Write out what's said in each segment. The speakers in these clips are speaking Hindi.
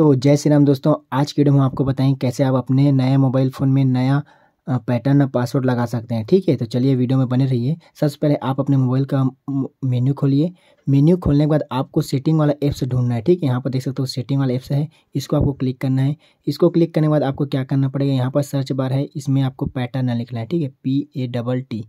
तो जय श्री राम दोस्तों आज की वीडियो हम आपको बताएं कैसे आप अपने नए मोबाइल फ़ोन में नया पैटर्न पासवर्ड लगा सकते हैं ठीक है तो चलिए वीडियो में बने रहिए सबसे पहले आप अपने मोबाइल का मेन्यू खोलिए मेन्यू खोलने के बाद आपको सेटिंग वाला ऐप्स ढूंढना है ठीक है यहाँ पर देख सकते हो सेटिंग वाला ऐप्स है इसको आपको क्लिक करना है इसको क्लिक करने के बाद आपको क्या करना पड़ेगा यहाँ पर सर्च बार है इसमें आपको पैटर्न लिखना है ठीक है पी ए डबल टी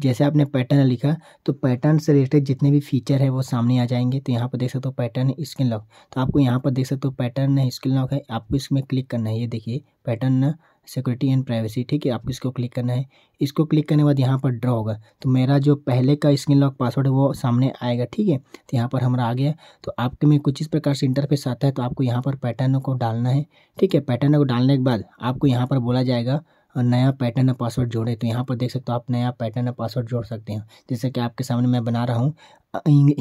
जैसे आपने पैटर्न लिखा तो पैटर्न से रिलेटेड जितने भी फीचर है वो सामने आ जाएंगे तो यहाँ पर देख सकते हो पैटर्न स्क्रीन लॉक तो आपको यहाँ पर देख सकते हो पैटर्न स्क्रीन लॉक है आपको इसमें क्लिक करना है ये देखिए पैटर्न सिक्योरिटी एंड प्राइवेसी ठीक है आपको इसको क्लिक करना है इसको क्लिक करने के बाद यहाँ पर ड्रॉ होगा तो मेरा जो पहले का स्क्रीन लॉक पासवर्ड है वो सामने आएगा ठीक है तो यहाँ पर हमारा आ गया तो आपके में कुछ इस प्रकार से इंटरफेस आता है तो आपको यहाँ पर पैटर्नों को डालना है ठीक है पैटर्न को डालने के बाद आपको यहाँ पर बोला जाएगा और नया पैटर्न और पासवर्ड जोड़े तो यहाँ पर देख सकते हो आप नया पैटर्न और पासवर्ड जोड़ सकते हैं जैसे कि आपके सामने मैं बना रहा हूँ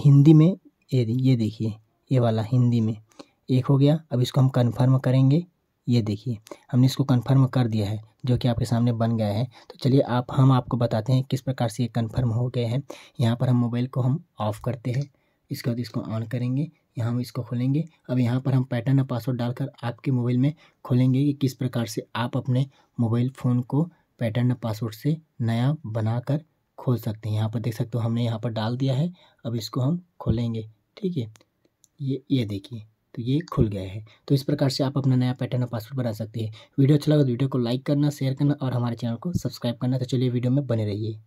हिंदी में ये ये देखिए ये वाला हिंदी में एक हो गया अब इसको हम कन्फर्म करेंगे ये देखिए हमने इसको कन्फर्म कर दिया है जो कि आपके सामने बन गया है तो चलिए आप हम आपको बताते हैं किस प्रकार से ये कन्फर्म हो गए हैं यहाँ पर हम मोबाइल को हम ऑफ़ करते हैं इसके बाद इसको ऑन करेंगे यहाँ हम इसको खोलेंगे अब यहाँ पर हम पैटर्न और पासवर्ड डालकर आपके मोबाइल में खोलेंगे कि किस प्रकार से आप अपने मोबाइल फ़ोन को पैटर्न और पासवर्ड से नया बनाकर खोल सकते हैं यहाँ पर देख सकते हो हमने यहाँ पर डाल दिया है अब इसको हम खोलेंगे ठीक है ये ये देखिए तो ये खुल गया है तो इस प्रकार से आप अपना नया पैटर्न और पासवर्ड बना सकते हैं वीडियो अच्छा लगा तो वीडियो को लाइक करना शेयर करना और हमारे चैनल को सब्सक्राइब करना तो चलिए वीडियो में बने रहिए